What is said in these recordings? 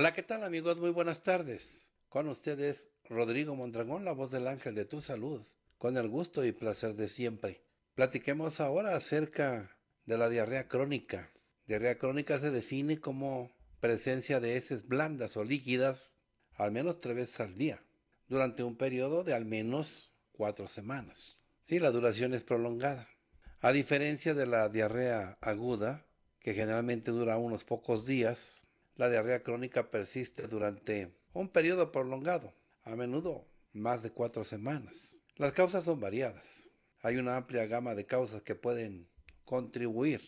Hola, ¿qué tal amigos? Muy buenas tardes. Con ustedes Rodrigo Mondragón, la voz del ángel de tu salud, con el gusto y placer de siempre. Platiquemos ahora acerca de la diarrea crónica. Diarrea crónica se define como presencia de heces blandas o líquidas al menos tres veces al día, durante un periodo de al menos cuatro semanas. sí, la duración es prolongada. A diferencia de la diarrea aguda, que generalmente dura unos pocos días, la diarrea crónica persiste durante un periodo prolongado, a menudo más de cuatro semanas. Las causas son variadas. Hay una amplia gama de causas que pueden contribuir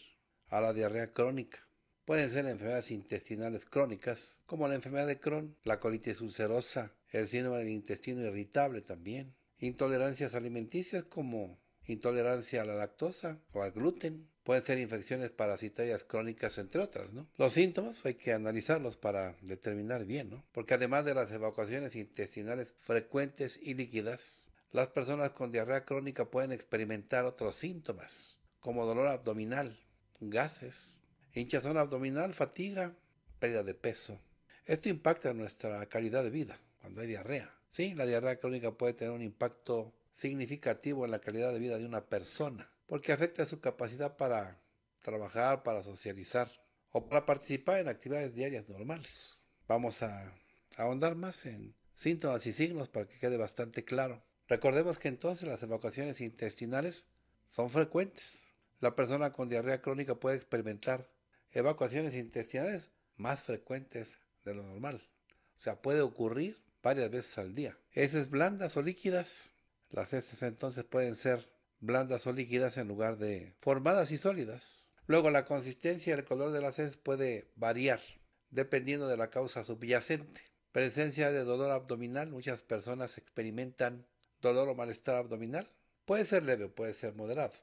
a la diarrea crónica. Pueden ser enfermedades intestinales crónicas, como la enfermedad de Crohn, la colitis ulcerosa, el síndrome del intestino irritable también, intolerancias alimenticias como intolerancia a la lactosa o al gluten, Pueden ser infecciones parasitarias crónicas, entre otras, ¿no? Los síntomas hay que analizarlos para determinar bien, ¿no? Porque además de las evacuaciones intestinales frecuentes y líquidas, las personas con diarrea crónica pueden experimentar otros síntomas, como dolor abdominal, gases, hinchazón abdominal, fatiga, pérdida de peso. Esto impacta nuestra calidad de vida cuando hay diarrea. Sí, la diarrea crónica puede tener un impacto significativo en la calidad de vida de una persona porque afecta su capacidad para trabajar, para socializar o para participar en actividades diarias normales. Vamos a ahondar más en síntomas y signos para que quede bastante claro. Recordemos que entonces las evacuaciones intestinales son frecuentes. La persona con diarrea crónica puede experimentar evacuaciones intestinales más frecuentes de lo normal. O sea, puede ocurrir varias veces al día. Heces blandas o líquidas. Las heces entonces pueden ser blandas o líquidas en lugar de formadas y sólidas. Luego la consistencia y el color de las heces puede variar dependiendo de la causa subyacente. Presencia de dolor abdominal. Muchas personas experimentan dolor o malestar abdominal. Puede ser leve o puede ser moderado.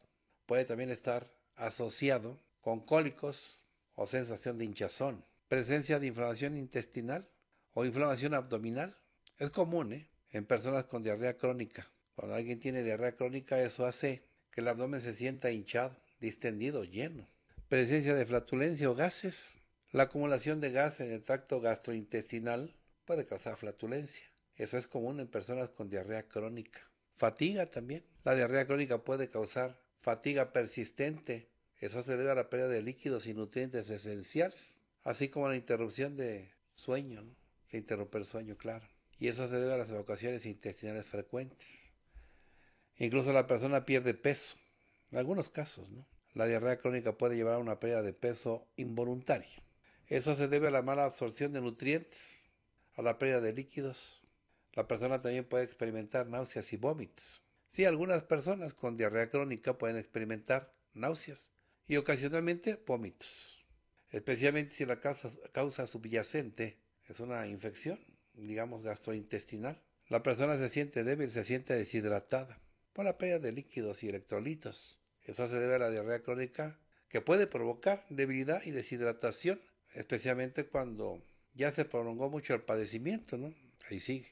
Puede también estar asociado con cólicos o sensación de hinchazón. Presencia de inflamación intestinal o inflamación abdominal. Es común ¿eh? en personas con diarrea crónica. Cuando alguien tiene diarrea crónica, eso hace que el abdomen se sienta hinchado, distendido, lleno. Presencia de flatulencia o gases. La acumulación de gas en el tracto gastrointestinal puede causar flatulencia. Eso es común en personas con diarrea crónica. Fatiga también. La diarrea crónica puede causar fatiga persistente. Eso se debe a la pérdida de líquidos y nutrientes esenciales, así como la interrupción de sueño. Se interrumpe el sueño, claro. Y eso se debe a las evacuaciones intestinales frecuentes. Incluso la persona pierde peso. En algunos casos, La diarrea crónica puede llevar a una pérdida de peso involuntaria. Eso se debe a la mala absorción de nutrientes, a la pérdida de líquidos. La persona también puede experimentar náuseas y vómitos. Sí, algunas personas con diarrea crónica pueden experimentar náuseas y ocasionalmente vómitos, especialmente si la causa subyacente es una infección, digamos gastrointestinal. La persona se siente débil, se siente deshidratada por la pérdida de líquidos y electrolitos. Eso se debe a la diarrea crónica que puede provocar debilidad y deshidratación, especialmente cuando ya se prolongó mucho el padecimiento, ¿no? Ahí sí,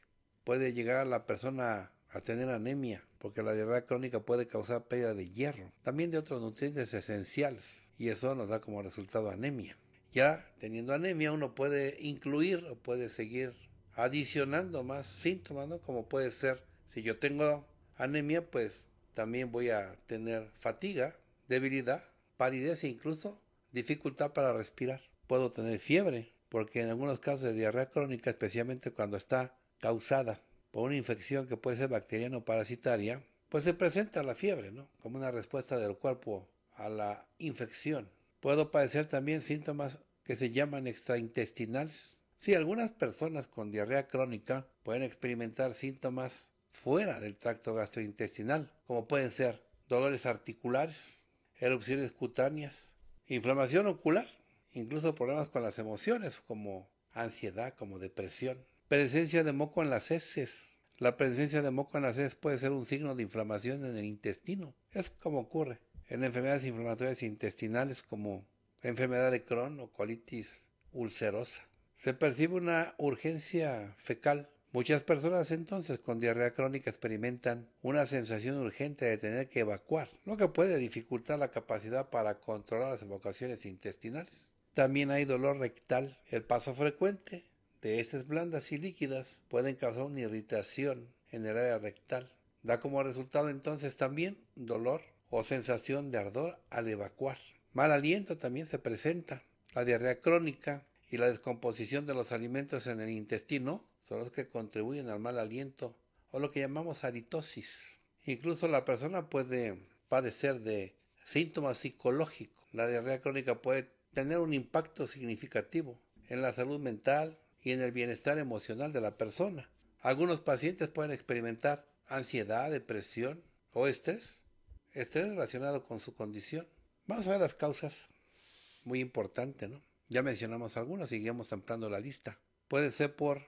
Puede llegar la persona a tener anemia, porque la diarrea crónica puede causar pérdida de hierro, también de otros nutrientes esenciales, y eso nos da como resultado anemia. Ya teniendo anemia uno puede incluir o puede seguir adicionando más síntomas, Como puede ser, si yo tengo anemia, pues también voy a tener fatiga, debilidad, paridez e incluso dificultad para respirar. Puedo tener fiebre, porque en algunos casos de diarrea crónica, especialmente cuando está causada por una infección que puede ser bacteriana o parasitaria, pues se presenta la fiebre, ¿no? Como una respuesta del cuerpo a la infección. Puedo padecer también síntomas que se llaman extraintestinales. Sí, algunas personas con diarrea crónica pueden experimentar síntomas fuera del tracto gastrointestinal, como pueden ser dolores articulares, erupciones cutáneas, inflamación ocular, incluso problemas con las emociones como ansiedad, como depresión, presencia de moco en las heces. La presencia de moco en las heces puede ser un signo de inflamación en el intestino. Es como ocurre en enfermedades inflamatorias intestinales como enfermedad de Crohn o colitis ulcerosa. Se percibe una urgencia fecal Muchas personas entonces con diarrea crónica experimentan una sensación urgente de tener que evacuar, lo que puede dificultar la capacidad para controlar las evocaciones intestinales. También hay dolor rectal. El paso frecuente de heces blandas y líquidas pueden causar una irritación en el área rectal. Da como resultado entonces también dolor o sensación de ardor al evacuar. Mal aliento también se presenta. La diarrea crónica y la descomposición de los alimentos en el intestino son los que contribuyen al mal aliento o lo que llamamos aritosis. Incluso la persona puede padecer de síntomas psicológicos. La diarrea crónica puede tener un impacto significativo en la salud mental y en el bienestar emocional de la persona. Algunos pacientes pueden experimentar ansiedad, depresión o estrés, estrés relacionado con su condición. Vamos a ver las causas. Muy importante, ¿no? Ya mencionamos algunas, seguimos ampliando la lista. Puede ser por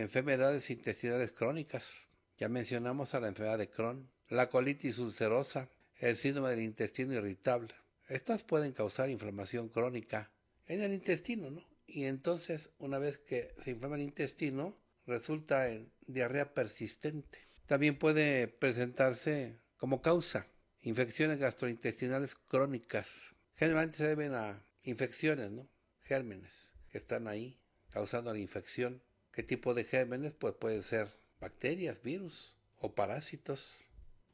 enfermedades intestinales crónicas. Ya mencionamos a la enfermedad de Crohn, la colitis ulcerosa, el síndrome del intestino irritable. Estas pueden causar inflamación crónica en el intestino, ¿no? Y entonces, una vez que se inflama el intestino, resulta en diarrea persistente. También puede presentarse como causa infecciones gastrointestinales crónicas. Generalmente se deben a infecciones, ¿no? Gérmenes que están ahí causando la infección. ¿Qué tipo de gérmenes? Pues pueden ser bacterias, virus o parásitos.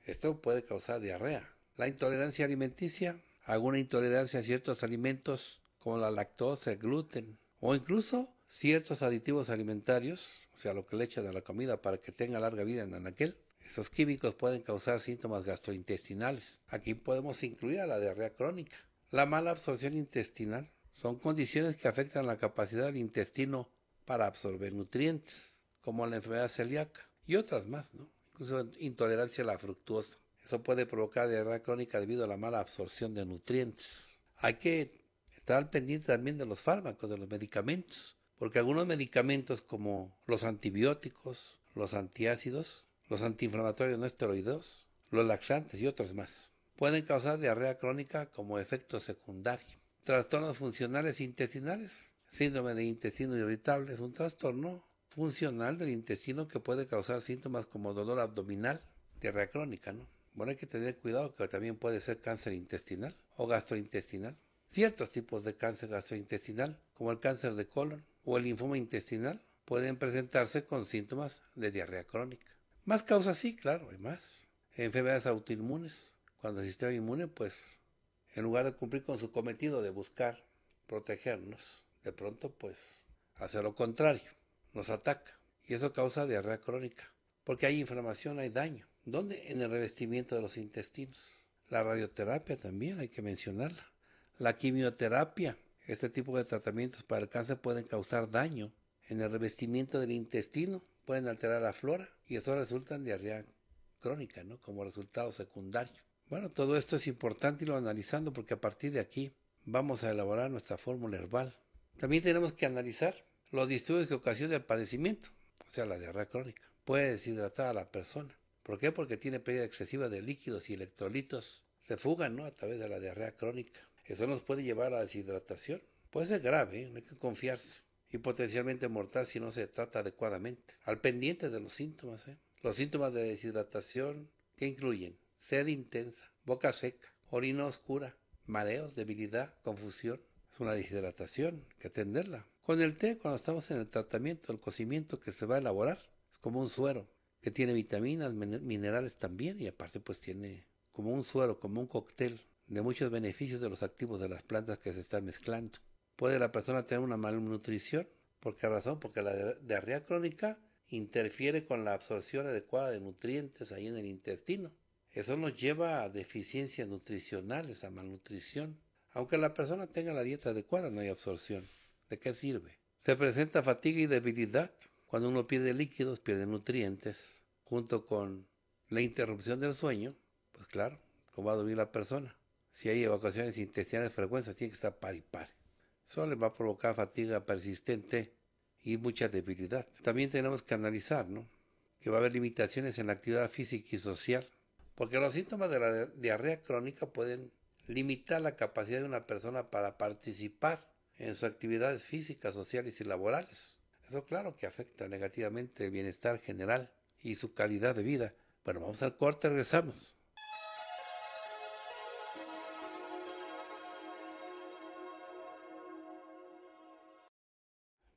Esto puede causar diarrea. La intolerancia alimenticia, alguna intolerancia a ciertos alimentos como la lactosa, el gluten o incluso ciertos aditivos alimentarios, o sea, lo que le echan a la comida para que tenga larga vida en anaquel. Esos químicos pueden causar síntomas gastrointestinales. Aquí podemos incluir a la diarrea crónica. La mala absorción intestinal son condiciones que afectan la capacidad del intestino para absorber nutrientes, como la enfermedad celíaca y otras más, ¿no? incluso intolerancia a la fructuosa. Eso puede provocar diarrea crónica debido a la mala absorción de nutrientes. Hay que estar pendiente también de los fármacos, de los medicamentos, porque algunos medicamentos como los antibióticos, los antiácidos, los antiinflamatorios no esteroideos, los laxantes y otros más, pueden causar diarrea crónica como efecto secundario. Trastornos funcionales intestinales, Síndrome de intestino irritable es un trastorno funcional del intestino que puede causar síntomas como dolor abdominal, diarrea crónica, Bueno, hay que tener cuidado que también puede ser cáncer intestinal o gastrointestinal. Ciertos tipos de cáncer gastrointestinal, como el cáncer de colon o el linfoma intestinal, pueden presentarse con síntomas de diarrea crónica. Más causas sí, claro, hay más. Enfermedades autoinmunes. Cuando el sistema inmune, pues, en lugar de cumplir con su cometido de buscar protegernos, de pronto pues hace lo contrario, nos ataca. Y eso causa diarrea crónica, porque hay inflamación, hay daño. ¿Dónde? En el revestimiento de los intestinos. La radioterapia también hay que mencionarla. La quimioterapia, este tipo de tratamientos para el cáncer pueden causar daño en el revestimiento del intestino, pueden alterar la flora y eso resulta en diarrea crónica, ¿no? Como resultado secundario. Bueno, todo esto es importante y lo analizando porque a partir de aquí vamos a elaborar nuestra fórmula herbal también tenemos que analizar los disturbios que ocasiona el padecimiento, o sea, la diarrea crónica. Puede deshidratar a la persona. ¿Por qué? Porque tiene pérdida excesiva de líquidos y electrolitos. Se fugan, ¿no? A través de la diarrea crónica. Eso nos puede llevar a la deshidratación. Puede ser grave, ¿eh? no hay que confiarse. Y potencialmente mortal si no se trata adecuadamente. Al pendiente de los síntomas, ¿eh? Los síntomas de deshidratación, que incluyen? Sed intensa, boca seca, orina oscura, mareos, debilidad, confusión, una deshidratación, que atenderla. Con el té, cuando estamos en el tratamiento, el cocimiento que se va a elaborar, es como un suero, que tiene vitaminas, minerales también, y aparte pues tiene como un suero, como un cóctel de muchos beneficios de los activos de las plantas que se están mezclando. Puede la persona tener una malnutrición, ¿por qué razón? Porque la diarrea crónica interfiere con la absorción adecuada de nutrientes ahí en el intestino. Eso nos lleva a deficiencias nutricionales, a malnutrición. Aunque la persona tenga la dieta adecuada, no hay absorción. ¿De qué sirve? Se presenta fatiga y debilidad. Cuando uno pierde líquidos, pierde nutrientes, junto con la interrupción del sueño, pues claro, ¿cómo va a dormir la persona? Si hay evacuaciones intestinales frecuentes, tiene que estar par y par. Eso le va a provocar fatiga persistente y mucha debilidad. También tenemos que analizar, ¿no? Que va a haber limitaciones en la actividad física y social, porque los síntomas de la diarrea crónica pueden limitar la capacidad de una persona para participar en sus actividades físicas, sociales y laborales. Eso claro que afecta negativamente el bienestar general y su calidad de vida. Bueno, vamos al corte, regresamos.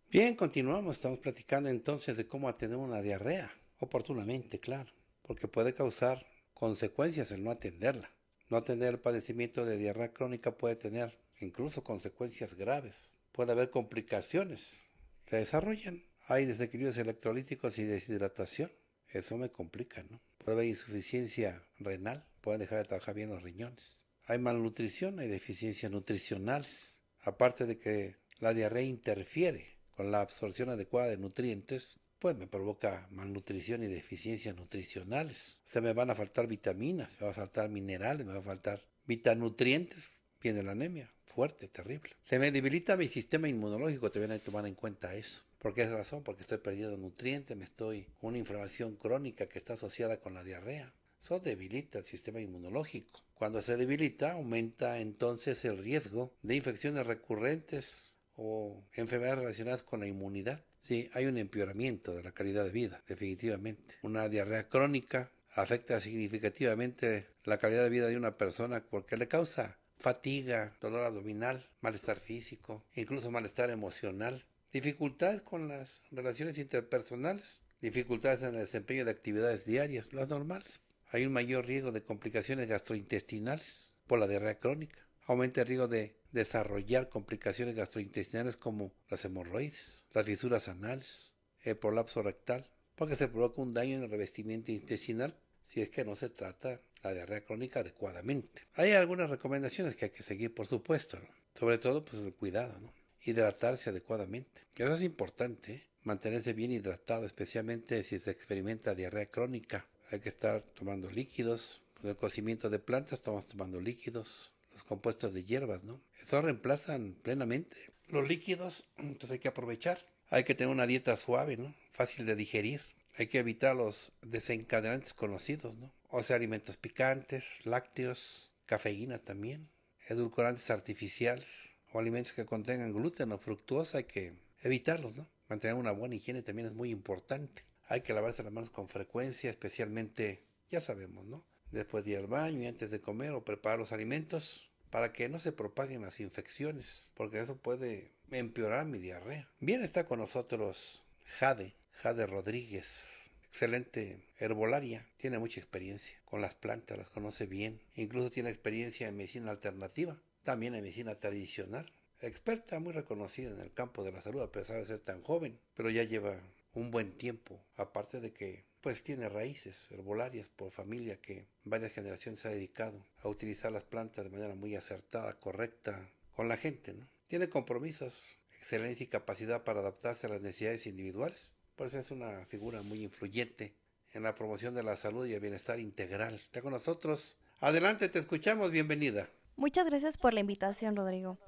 Bien, continuamos. Estamos platicando entonces de cómo atender una diarrea, oportunamente, claro, porque puede causar consecuencias el no atenderla. No tener el padecimiento de diarrea crónica puede tener incluso consecuencias graves. Puede haber complicaciones. Se desarrollan. Hay desequilibrios electrolíticos y deshidratación. Eso me complica, ¿no? Puede haber insuficiencia renal. Pueden dejar de trabajar bien los riñones. Hay malnutrición, hay deficiencias nutricionales. Aparte de que la diarrea interfiere con la absorción adecuada de nutrientes pues me provoca malnutrición y deficiencias nutricionales. Se me van a faltar vitaminas, me van a faltar minerales, me van a faltar vitanutrientes. Viene la anemia, fuerte, terrible. Se me debilita mi sistema inmunológico, también hay que tomar en cuenta eso. ¿Por qué es razón? Porque estoy perdiendo nutrientes, me estoy con una inflamación crónica que está asociada con la diarrea. Eso debilita el sistema inmunológico. Cuando se debilita, aumenta entonces el riesgo de infecciones recurrentes o enfermedades relacionadas con la inmunidad. Sí, hay un empeoramiento de la calidad de vida, definitivamente. Una diarrea crónica afecta significativamente la calidad de vida de una persona porque le causa fatiga, dolor abdominal, malestar físico, incluso malestar emocional, dificultades con las relaciones interpersonales, dificultades en el desempeño de actividades diarias, las normales. Hay un mayor riesgo de complicaciones gastrointestinales por la diarrea crónica aumenta el riesgo de desarrollar complicaciones gastrointestinales como las hemorroides, las fisuras anales, el prolapso rectal, porque se provoca un daño en el revestimiento intestinal si es que no se trata la diarrea crónica adecuadamente. Hay algunas recomendaciones que hay que seguir, por supuesto, sobre todo pues el cuidado, ¿no? hidratarse adecuadamente. Eso es importante, ¿eh? mantenerse bien hidratado, especialmente si se experimenta diarrea crónica. Hay que estar tomando líquidos, con el cocimiento de plantas estamos tomando líquidos, los compuestos de hierbas, ¿no? Eso reemplazan plenamente los líquidos, entonces hay que aprovechar. Hay que tener una dieta suave, ¿no? Fácil de digerir. Hay que evitar los desencadenantes conocidos, ¿no? O sea, alimentos picantes, lácteos, cafeína también, edulcorantes artificiales o alimentos que contengan gluten o fructuosa, hay que evitarlos, ¿no? Mantener una buena higiene también es muy importante. Hay que lavarse las manos con frecuencia, especialmente, ya sabemos, ¿no? después de ir al baño y antes de comer o preparar los alimentos para que no se propaguen las infecciones, porque eso puede empeorar mi diarrea. Bien está con nosotros Jade, Jade Rodríguez, excelente herbolaria, tiene mucha experiencia con las plantas, las conoce bien, incluso tiene experiencia en medicina alternativa, también en medicina tradicional, experta muy reconocida en el campo de la salud a pesar de ser tan joven, pero ya lleva un buen tiempo, aparte de que pues tiene raíces herbolarias por familia que varias generaciones se ha dedicado a utilizar las plantas de manera muy acertada, correcta, con la gente, Tiene compromisos, excelencia y capacidad para adaptarse a las necesidades individuales. Por eso es una figura muy influyente en la promoción de la salud y el bienestar integral. Está con nosotros. Adelante, te escuchamos. Bienvenida. Muchas gracias por la invitación, Rodrigo.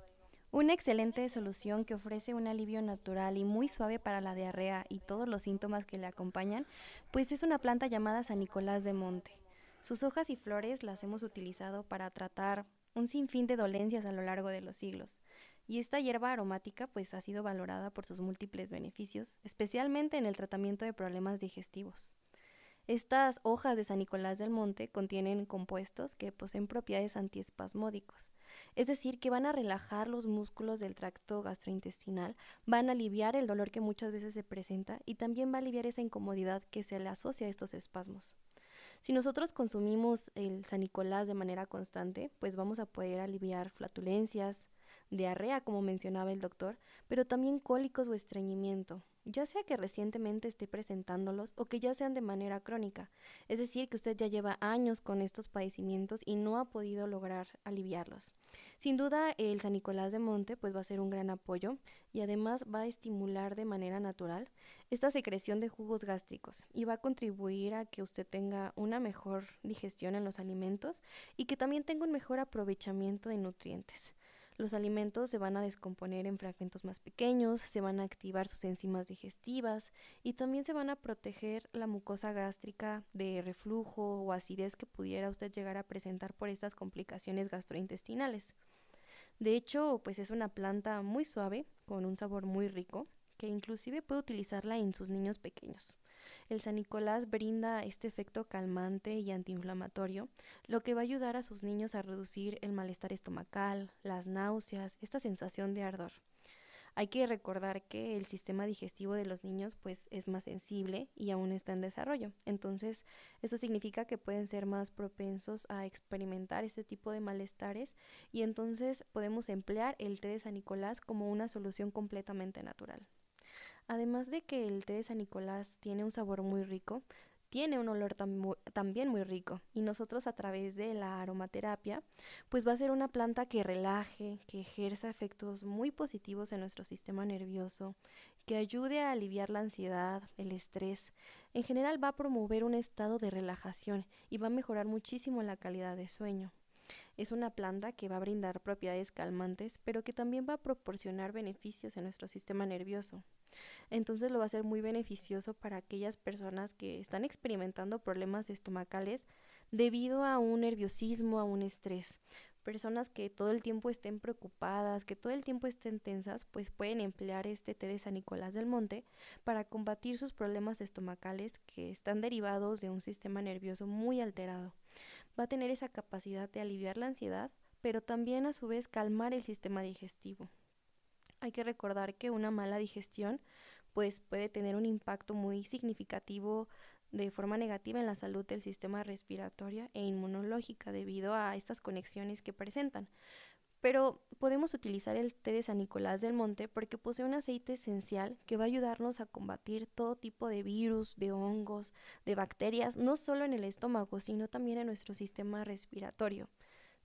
Una excelente solución que ofrece un alivio natural y muy suave para la diarrea y todos los síntomas que le acompañan, pues es una planta llamada San Nicolás de Monte. Sus hojas y flores las hemos utilizado para tratar un sinfín de dolencias a lo largo de los siglos. Y esta hierba aromática pues ha sido valorada por sus múltiples beneficios, especialmente en el tratamiento de problemas digestivos. Estas hojas de San Nicolás del Monte contienen compuestos que poseen propiedades antiespasmódicos, es decir, que van a relajar los músculos del tracto gastrointestinal, van a aliviar el dolor que muchas veces se presenta y también va a aliviar esa incomodidad que se le asocia a estos espasmos. Si nosotros consumimos el San Nicolás de manera constante, pues vamos a poder aliviar flatulencias, diarrea, como mencionaba el doctor, pero también cólicos o estreñimiento, ya sea que recientemente esté presentándolos o que ya sean de manera crónica, es decir, que usted ya lleva años con estos padecimientos y no ha podido lograr aliviarlos. Sin duda, el San Nicolás de Monte pues va a ser un gran apoyo y además va a estimular de manera natural esta secreción de jugos gástricos y va a contribuir a que usted tenga una mejor digestión en los alimentos y que también tenga un mejor aprovechamiento de nutrientes. Los alimentos se van a descomponer en fragmentos más pequeños, se van a activar sus enzimas digestivas y también se van a proteger la mucosa gástrica de reflujo o acidez que pudiera usted llegar a presentar por estas complicaciones gastrointestinales. De hecho, pues es una planta muy suave, con un sabor muy rico, que inclusive puede utilizarla en sus niños pequeños. El San Nicolás brinda este efecto calmante y antiinflamatorio, lo que va a ayudar a sus niños a reducir el malestar estomacal, las náuseas, esta sensación de ardor. Hay que recordar que el sistema digestivo de los niños pues es más sensible y aún está en desarrollo. Entonces, eso significa que pueden ser más propensos a experimentar este tipo de malestares y entonces podemos emplear el té de San Nicolás como una solución completamente natural. Además de que el té de San Nicolás tiene un sabor muy rico, tiene un olor también muy rico y nosotros a través de la aromaterapia pues va a ser una planta que relaje, que ejerza efectos muy positivos en nuestro sistema nervioso, que ayude a aliviar la ansiedad, el estrés, en general va a promover un estado de relajación y va a mejorar muchísimo la calidad de sueño. Es una planta que va a brindar propiedades calmantes, pero que también va a proporcionar beneficios en nuestro sistema nervioso. Entonces lo va a ser muy beneficioso para aquellas personas que están experimentando problemas estomacales debido a un nerviosismo, a un estrés personas que todo el tiempo estén preocupadas, que todo el tiempo estén tensas, pues pueden emplear este té de San Nicolás del Monte para combatir sus problemas estomacales que están derivados de un sistema nervioso muy alterado. Va a tener esa capacidad de aliviar la ansiedad, pero también a su vez calmar el sistema digestivo. Hay que recordar que una mala digestión pues puede tener un impacto muy significativo de forma negativa en la salud del sistema respiratorio e inmunológica debido a estas conexiones que presentan. Pero podemos utilizar el té de San Nicolás del Monte porque posee un aceite esencial que va a ayudarnos a combatir todo tipo de virus, de hongos, de bacterias, no solo en el estómago, sino también en nuestro sistema respiratorio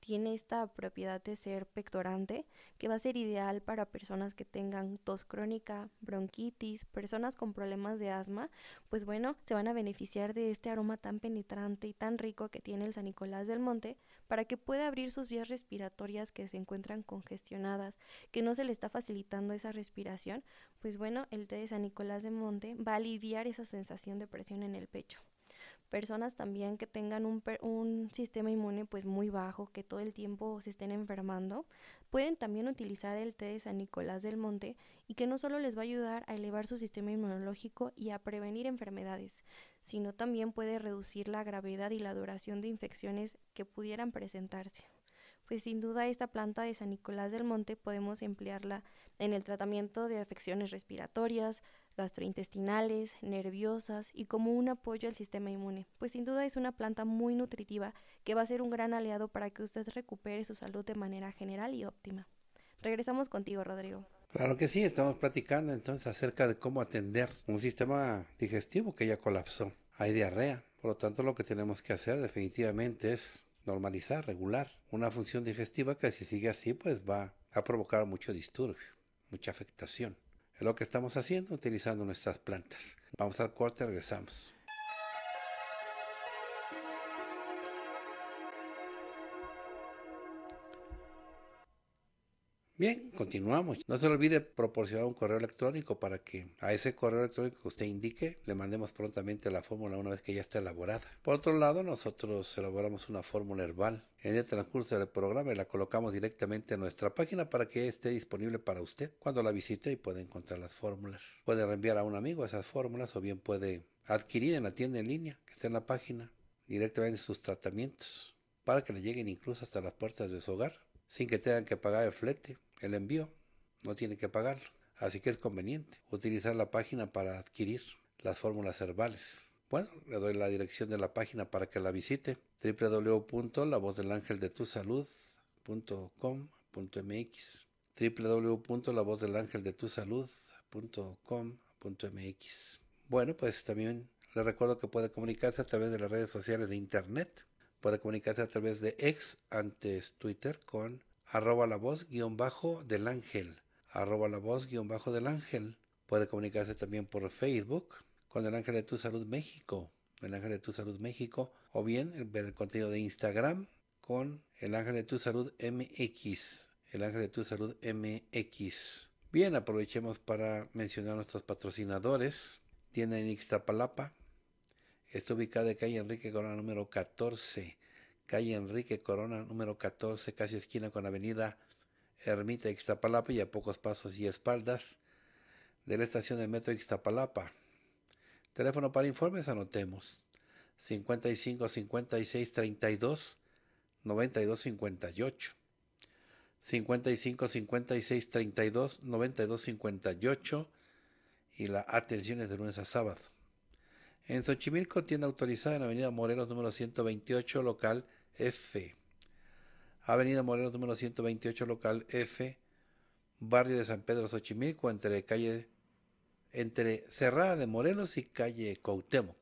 tiene esta propiedad de ser pectorante, que va a ser ideal para personas que tengan tos crónica, bronquitis, personas con problemas de asma, pues bueno, se van a beneficiar de este aroma tan penetrante y tan rico que tiene el San Nicolás del Monte para que pueda abrir sus vías respiratorias que se encuentran congestionadas, que no se le está facilitando esa respiración, pues bueno, el té de San Nicolás del Monte va a aliviar esa sensación de presión en el pecho personas también que tengan un, sistema inmune pues muy bajo, que todo el tiempo se estén enfermando, pueden también utilizar el té de San Nicolás del Monte y que no solo les va a ayudar a elevar su sistema inmunológico y a prevenir enfermedades, sino también puede reducir la gravedad y la duración de infecciones que pudieran presentarse. Pues sin duda esta planta de San Nicolás del Monte podemos emplearla en el tratamiento de afecciones respiratorias, gastrointestinales, nerviosas y como un apoyo al sistema inmune, pues sin duda es una planta muy nutritiva que va a ser un gran aliado para que usted recupere su salud de manera general y óptima. Regresamos contigo, Rodrigo. Claro que sí, estamos platicando entonces acerca de cómo atender un sistema digestivo que ya colapsó. Hay diarrea, por lo tanto lo que tenemos que hacer definitivamente es normalizar, regular una función digestiva que si sigue así pues va a provocar mucho disturbio, mucha afectación lo que estamos haciendo utilizando nuestras plantas. Vamos al corte, regresamos. Bien, continuamos. No se olvide proporcionar un correo electrónico para que a ese correo electrónico que usted indique le mandemos prontamente la fórmula una vez que ya está elaborada. Por otro lado, nosotros elaboramos una fórmula herbal en el transcurso del programa y la colocamos directamente en nuestra página para que esté disponible para usted cuando la visite y pueda encontrar las fórmulas. Puede reenviar a un amigo esas fórmulas o bien puede adquirir en la tienda en línea que está en la página directamente sus tratamientos para que le lleguen incluso hasta las puertas de su hogar sin que tengan que pagar el flete el envío, no tiene que pagar, Así que es conveniente utilizar la página para adquirir las fórmulas herbales. Bueno, le doy la dirección de la página para que la visite, www.lavozdelangeldetusalud.com.mx www.lavozdelangeldetusalud.com.mx Bueno, pues también le recuerdo que puede comunicarse a través de las redes sociales de internet, puede comunicarse a través de ex antes Twitter con arroba la voz guión bajo del ángel, arroba la voz guión bajo del ángel. Puede comunicarse también por Facebook con el ángel de tu salud México, el ángel de tu salud México, o bien ver el contenido de Instagram con el ángel de tu salud MX, el ángel de tu salud MX. Bien, aprovechemos para mencionar a nuestros patrocinadores. Tienda en Ixtapalapa. Está ubicada en calle Enrique Corona número 14 calle Enrique Corona, número 14, casi esquina con avenida Ermita Ixtapalapa y a pocos pasos y espaldas de la estación de metro Ixtapalapa. Teléfono para informes, anotemos 55 56 32 92 58. 55 56 32 92 58 y la atención es de lunes a sábado. En Xochimilco, tienda autorizada en Avenida Morelos número 128, local F. Avenida Morelos número 128, local F, barrio de San Pedro Xochimilco, entre calle entre Cerrada de Morelos y calle Coutemoc,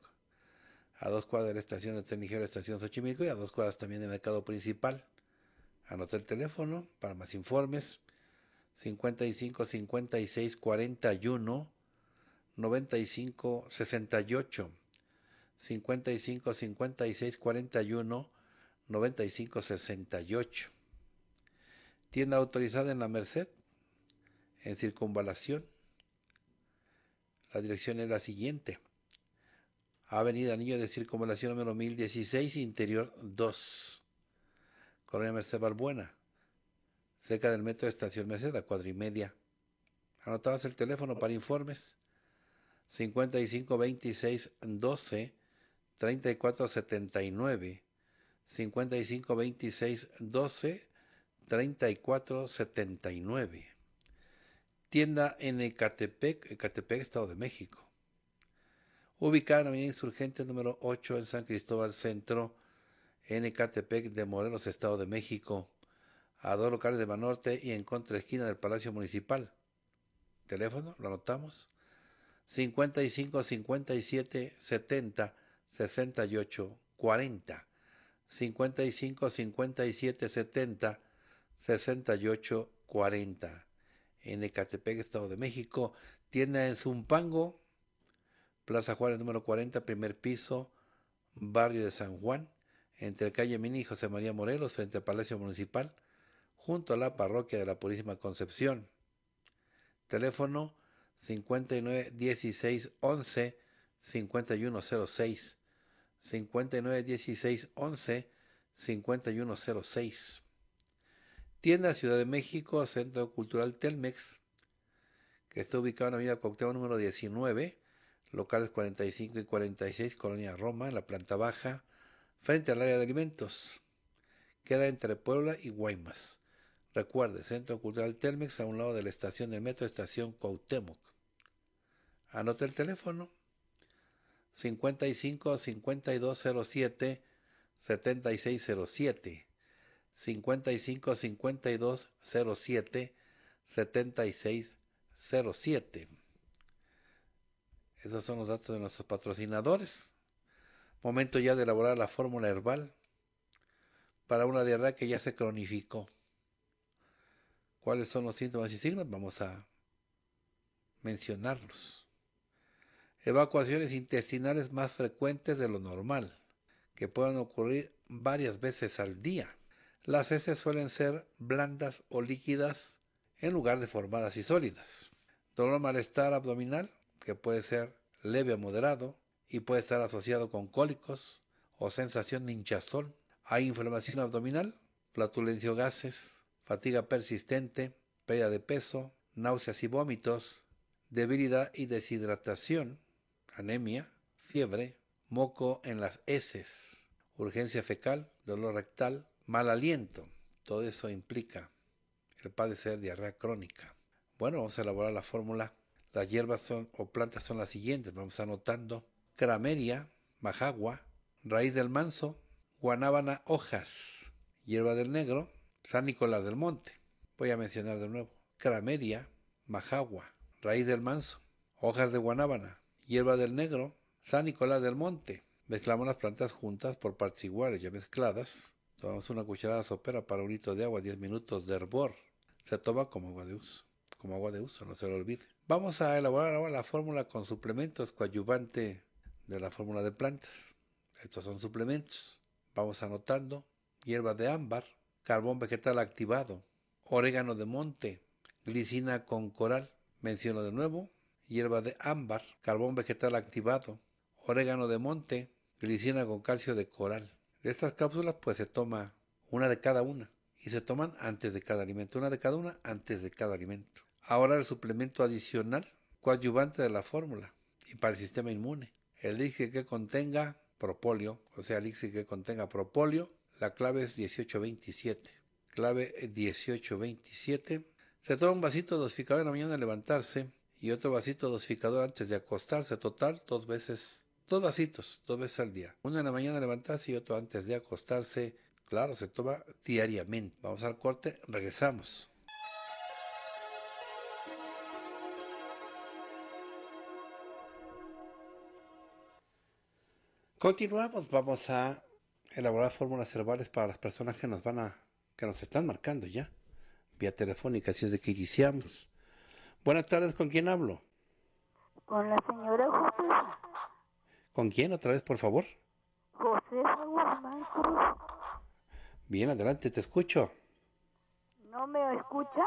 A dos cuadras de la estación de Tren Estación Xochimilco y a dos cuadras también de mercado principal. Anoté el teléfono para más informes. 55 56 41 95 68 55 56 41 9568. Tienda autorizada en la Merced, en circunvalación. La dirección es la siguiente. Avenida Niño de Circunvalación número 1016, interior 2. Colonia Merced Balbuena, cerca del metro de Estación Merced, a cuadra y media. Anotabas el teléfono para informes 55 26 12 55 26 12 34 79. Tienda en Ecatepec, Ecatepec, Estado de México. Ubicada en Avenida Insurgente número 8 en San Cristóbal Centro, en Ecatepec de Morelos, Estado de México, a dos locales de Manorte y en contra esquina del Palacio Municipal. Teléfono, lo anotamos. 55 57 70 68 40. 55 57 70 68 40. En Ecatepec, Estado de México. Tienda en Zumpango, Plaza Juárez número 40, primer piso, barrio de San Juan, entre calle Mini y José María Morelos, frente al Palacio Municipal, junto a la parroquia de la Purísima Concepción. Teléfono 59 16 11 5106. 591611 5106. Tienda Ciudad de México, Centro Cultural Telmex, que está ubicado en Avenida Cuauhtémoc número 19, locales 45 y 46, Colonia Roma, en la planta baja, frente al área de alimentos. Queda entre Puebla y Guaymas. Recuerde, Centro Cultural Telmex a un lado de la estación del metro, estación Cuauhtémoc. Anote el teléfono 55 5207 7607 55 5207 7607 Esos son los datos de nuestros patrocinadores. Momento ya de elaborar la fórmula herbal para una diarrea que ya se cronificó. ¿Cuáles son los síntomas y signos? Vamos a mencionarlos evacuaciones intestinales más frecuentes de lo normal, que pueden ocurrir varias veces al día. Las heces suelen ser blandas o líquidas en lugar de formadas y sólidas. Dolor malestar abdominal, que puede ser leve o moderado y puede estar asociado con cólicos o sensación de hinchazón. Hay inflamación abdominal, flatulencia o gases, fatiga persistente, pérdida de peso, náuseas y vómitos, debilidad y deshidratación, anemia, fiebre, moco en las heces, urgencia fecal, dolor rectal, mal aliento. Todo eso implica el padecer diarrea crónica. Bueno, vamos a elaborar la fórmula. Las hierbas son, o plantas son las siguientes. Vamos anotando. Crameria, majagua, raíz del manso, guanábana hojas, hierba del negro, San Nicolás del Monte. Voy a mencionar de nuevo. Crameria, majagua, raíz del manso, hojas de guanábana, hierba del negro, San Nicolás del Monte. Mezclamos las plantas juntas por partes iguales, ya mezcladas. Tomamos una cucharada sopera para un litro de agua, 10 minutos de hervor. Se toma como agua de uso, como agua de uso, no se lo olvide. Vamos a elaborar ahora la fórmula con suplementos coadyuvante de la fórmula de plantas. Estos son suplementos. Vamos anotando hierba de ámbar, carbón vegetal activado, orégano de monte, glicina con coral. Menciono de nuevo, hierba de ámbar, carbón vegetal activado, orégano de monte, glicina con calcio de coral. De estas cápsulas pues se toma una de cada una y se toman antes de cada alimento, una de cada una antes de cada alimento. Ahora el suplemento adicional coadyuvante de la fórmula y para el sistema inmune. El elixir que contenga propóleo, o sea, elixir que contenga propóleo, la clave es 1827. Clave 1827. Se toma un vasito dosificado en la mañana al levantarse y otro vasito dosificador antes de acostarse. Total, dos veces, dos vasitos, dos veces al día. Uno en la mañana levantarse y otro antes de acostarse. Claro, se toma diariamente. Vamos al corte, regresamos. Continuamos, vamos a elaborar fórmulas herbales para las personas que nos van a, que nos están marcando ya, vía telefónica, así es de que iniciamos. Buenas tardes, ¿con quién hablo? Con la señora José. ¿Con quién otra vez, por favor? José. Guzmán Bien, adelante, te escucho. ¿No me escucha?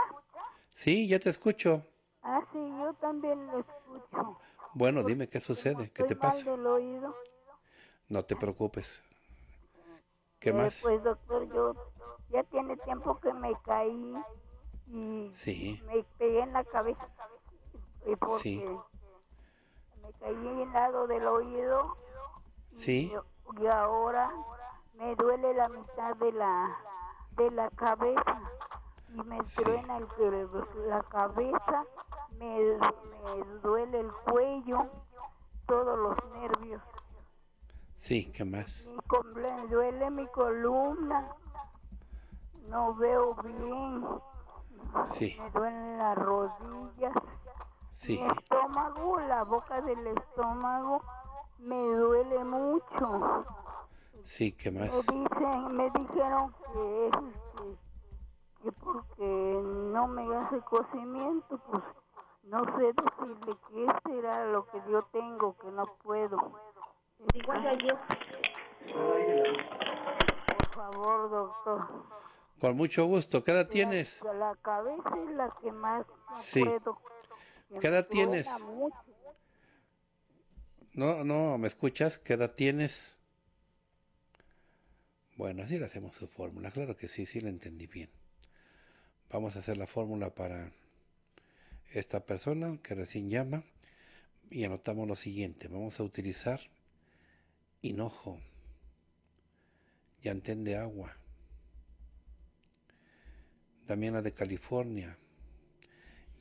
Sí, ya te escucho. Ah, sí, yo también lo escucho. Bueno, dime qué sucede, qué te pasa. Mal del oído. No te preocupes. ¿Qué eh, más? Pues doctor, yo ya tiene tiempo que me caí y me pegué en la cabeza. me caí en el lado del oído. Y, ahora me duele la mitad de la, de la cabeza. Y me truena el, la cabeza, me, me duele el cuello, todos los nervios. Sí, ¿qué más? Me duele mi columna, no veo bien. Sí. Me duelen las rodillas. Sí. El estómago, la boca del estómago me duele mucho. Sí, ¿qué más? Me, me dijeron que, es, que, porque no me hace cocimiento, pues no sé decirle qué será este lo que yo tengo, que no puedo. Igual yo. Por favor, doctor. Con mucho gusto. ¿Qué edad tienes? La cabeza es la que más sí. ¿Qué edad tienes? No, no, ¿me escuchas? ¿Qué edad tienes? Bueno, así le hacemos su fórmula. Claro que sí, sí la entendí bien. Vamos a hacer la fórmula para esta persona que recién llama y anotamos lo siguiente. Vamos a utilizar hinojo, llantén de agua, Damiana de California,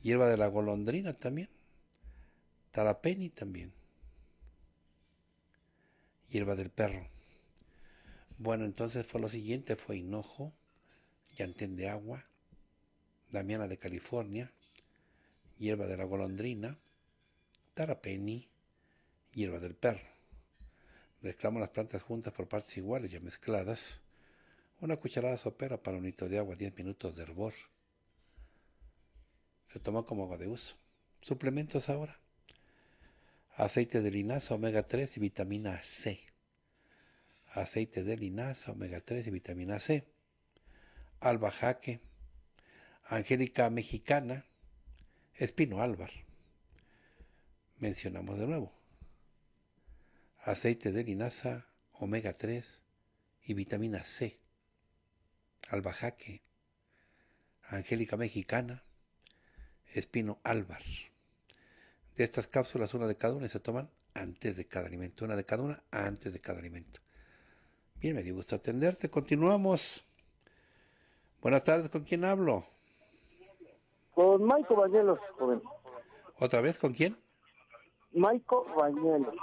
hierba de la golondrina también, tarapeni también, hierba del perro. Bueno, entonces fue lo siguiente, fue hinojo, llantén de agua, damiana de California, hierba de la golondrina, tarapeni, hierba del perro. Mezclamos las plantas juntas por partes iguales, ya mezcladas, una cucharada sopera para un litro de agua, 10 minutos de hervor. Se toma como agua de uso. Suplementos ahora. Aceite de linaza, omega 3 y vitamina C. Aceite de linaza, omega 3 y vitamina C. jaque. Angélica mexicana. Espino álvar. Mencionamos de nuevo. Aceite de linaza, omega 3 y vitamina C. Alba Angélica Mexicana, Espino Álvar. De estas cápsulas, una de cada una se toman antes de cada alimento, una de cada una antes de cada alimento. Bien, me dio gusto atenderte. Continuamos. Buenas tardes, ¿con quién hablo? Con Maico Bañuelos, joven. ¿Otra vez con quién? Maico Bañuelos.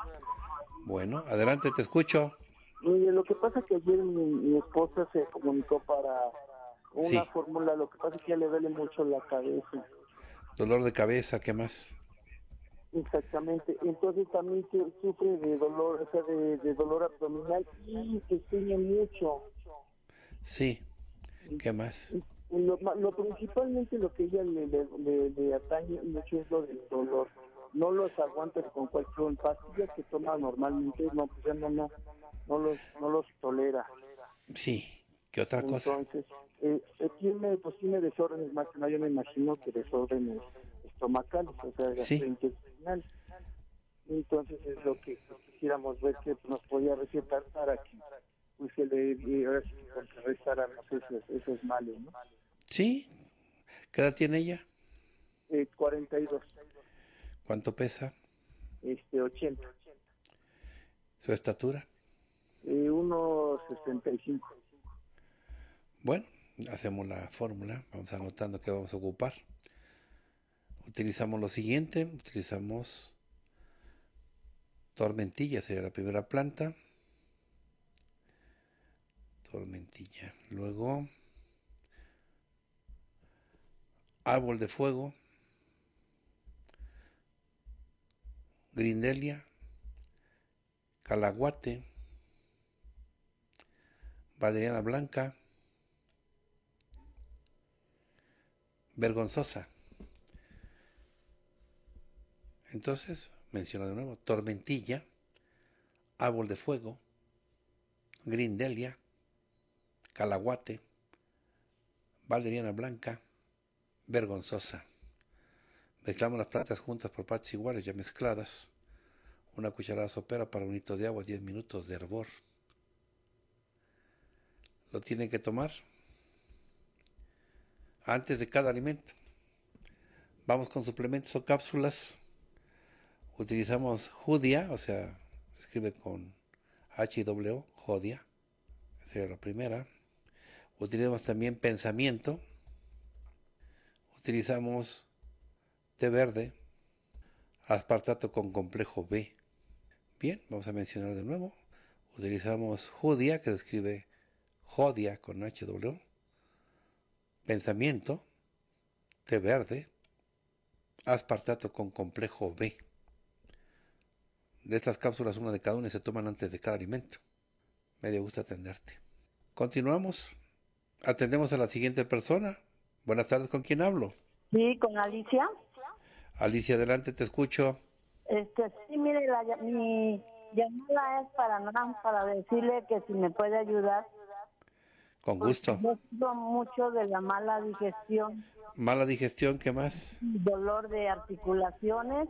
Bueno, adelante, te escucho lo que pasa es que ayer mi, esposa se comunicó para una fórmula, lo que pasa es que ya le duele mucho la cabeza. Dolor de cabeza, ¿qué más? Exactamente, entonces también sufre de dolor, de, dolor abdominal y se sueña mucho. Sí, ¿qué más? Lo, principalmente lo que ella le, atañe mucho es lo del dolor. No los aguanta con cualquier pastilla que toma normalmente, no, pues ya no, no no los, no los tolera. Sí, ¿qué otra cosa? Entonces, eh, eh, tiene, pues tiene desórdenes más que nada, yo me imagino que desórdenes estomacales, o sea, gastrointestinal. intestinal Entonces es lo que quisiéramos ver que nos podía recetar para que pues, se le ahora esos, esos males, ¿no? Sí, ¿qué edad tiene ella? Eh, 42. ¿Cuánto pesa? Este, 80. ¿Su estatura? 1.65. Eh, bueno, hacemos la fórmula, vamos anotando qué vamos a ocupar. Utilizamos lo siguiente, utilizamos tormentilla, sería la primera planta. Tormentilla. Luego, árbol de fuego. Grindelia, calaguate, Valeriana Blanca, vergonzosa. Entonces, menciona de nuevo, Tormentilla, Árbol de Fuego, Grindelia, Calaguate, Valeriana Blanca, Vergonzosa. Mezclamos las plantas juntas por partes iguales, ya mezcladas. Una cucharada sopera para un litro de agua, 10 minutos de hervor lo tienen que tomar antes de cada alimento. Vamos con suplementos o cápsulas. Utilizamos Judia, o sea, se escribe con H y W, Jodia. Esa es la primera. Utilizamos también pensamiento. Utilizamos té verde, aspartato con complejo B. Bien, vamos a mencionar de nuevo. Utilizamos Judia, que se escribe Jodia con HW, pensamiento, té verde, aspartato con complejo B. De estas cápsulas, una de cada una se toman antes de cada alimento. Me dio gusto atenderte. Continuamos. Atendemos a la siguiente persona. Buenas tardes, ¿con quién hablo? Sí, con Alicia. Alicia, adelante, te escucho. Este, sí, mire, la, mi llamada es para, para decirle que si me puede ayudar con gusto. mucho de la mala digestión. ¿Mala digestión? ¿Qué más? Dolor de articulaciones.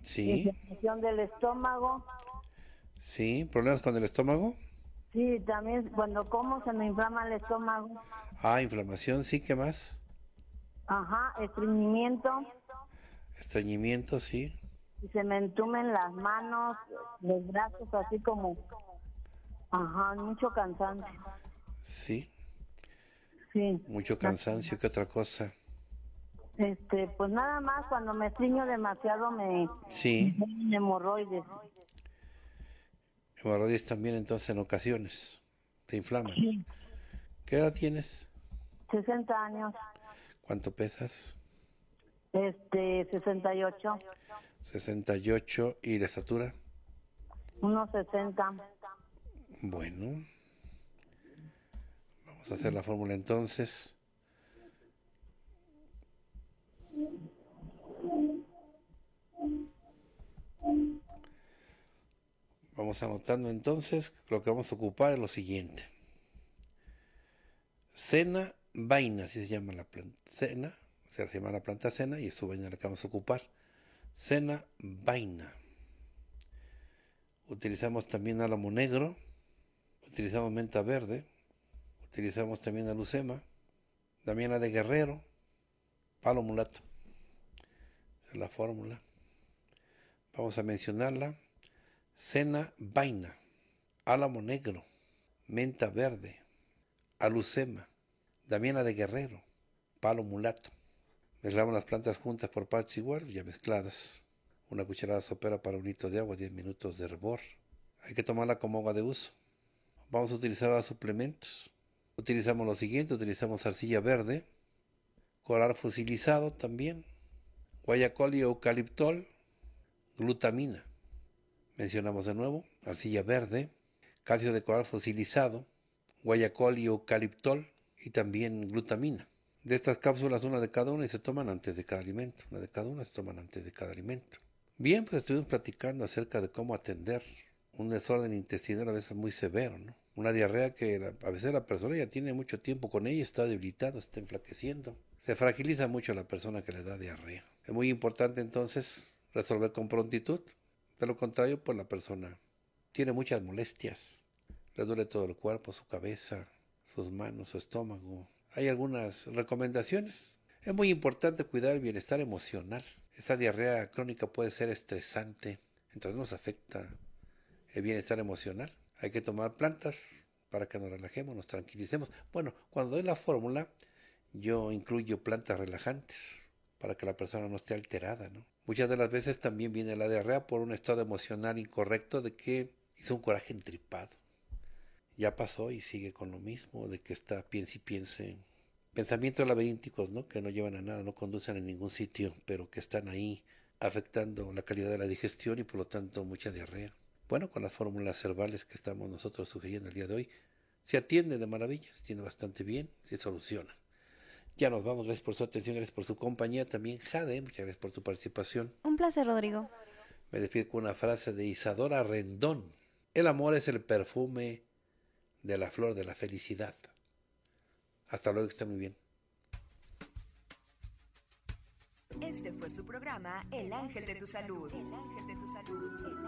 Sí. Inflamación del estómago. Sí. ¿Problemas con el estómago? Sí, también cuando como se me inflama el estómago. Ah, inflamación, sí, ¿qué más? Ajá, estreñimiento. Estreñimiento, sí. se me entumen las manos, los brazos, así como... Ajá, mucho cansancio. Sí. Sí. Mucho cansancio, ¿qué otra cosa? Este, pues nada más cuando me ciño demasiado me sí. me hemorroides. Hemorroides también entonces en ocasiones te inflaman. ¿Qué edad tienes? 60 años. ¿Cuánto pesas? Este, 68. 68 y la estatura? Unos 60. Bueno, hacer la fórmula entonces. Vamos anotando entonces lo que vamos a ocupar es lo siguiente. Cena, vaina, así se llama la planta. Cena, o se llama la planta cena y es su vaina la que vamos a ocupar. Cena, vaina. Utilizamos también álamo negro. Utilizamos menta verde Utilizamos también alucema, Lucema, Damiana de Guerrero, Palo Mulato. Esa es la fórmula. Vamos a mencionarla. Cena Vaina, Álamo Negro, Menta Verde, Alucema, Damiana de Guerrero, Palo Mulato. Mezclamos las plantas juntas por y igual, ya mezcladas. Una cucharada sopera para un litro de agua, 10 minutos de hervor. Hay que tomarla como agua de uso. Vamos a utilizar los suplementos. Utilizamos lo siguiente, utilizamos arcilla verde, coral fusilizado también, guayacol y eucaliptol, glutamina. Mencionamos de nuevo, arcilla verde, calcio de coral fusilizado, guayacol y eucaliptol y también glutamina. De estas cápsulas, una de cada una y se toman antes de cada alimento. Una de cada una se toman antes de cada alimento. Bien, pues estuvimos platicando acerca de cómo atender un desorden intestinal a veces muy severo, ¿no? Una diarrea que a veces la persona ya tiene mucho tiempo con ella, está debilitada, está enflaqueciendo. Se fragiliza mucho la persona que le da diarrea. Es muy importante entonces resolver con prontitud. De lo contrario, pues la persona tiene muchas molestias. Le duele todo el cuerpo, su cabeza, sus manos, su estómago. Hay algunas recomendaciones. Es muy importante cuidar el bienestar emocional. Esa diarrea crónica puede ser estresante, entonces nos afecta el bienestar emocional. Hay que tomar plantas para que nos relajemos, nos tranquilicemos. Bueno, cuando doy la fórmula, yo incluyo plantas relajantes para que la persona no esté alterada, Muchas de las veces también viene la diarrea por un estado emocional incorrecto de que hizo un coraje entripado. Ya pasó y sigue con lo mismo, de que está piense y piense. Pensamientos laberínticos, ¿no? Que no llevan a nada, no conducen a ningún sitio, pero que están ahí afectando la calidad de la digestión y por lo tanto mucha diarrea. Bueno, con las fórmulas herbales que estamos nosotros sugiriendo el día de hoy, se atiende de maravilla, se tiene bastante bien, se soluciona. Ya nos vamos, gracias por su atención, gracias por su compañía. También Jade, muchas gracias por tu participación. Un placer, Rodrigo. Me despido con una frase de Isadora Rendón. El amor es el perfume de la flor de la felicidad. Hasta luego, que estén muy bien. Este fue su programa El Ángel de tu Salud. El Ángel de tu Salud.